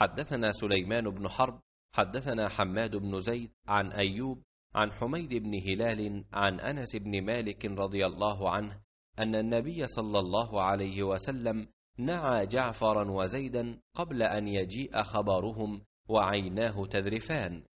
حدثنا سليمان بن حرب حدثنا حماد بن زيد عن أيوب عن حميد بن هلال عن أنس بن مالك رضي الله عنه أن النبي صلى الله عليه وسلم نعى جعفرا وزيدا قبل أن يجيء خبرهم وعيناه تذرفان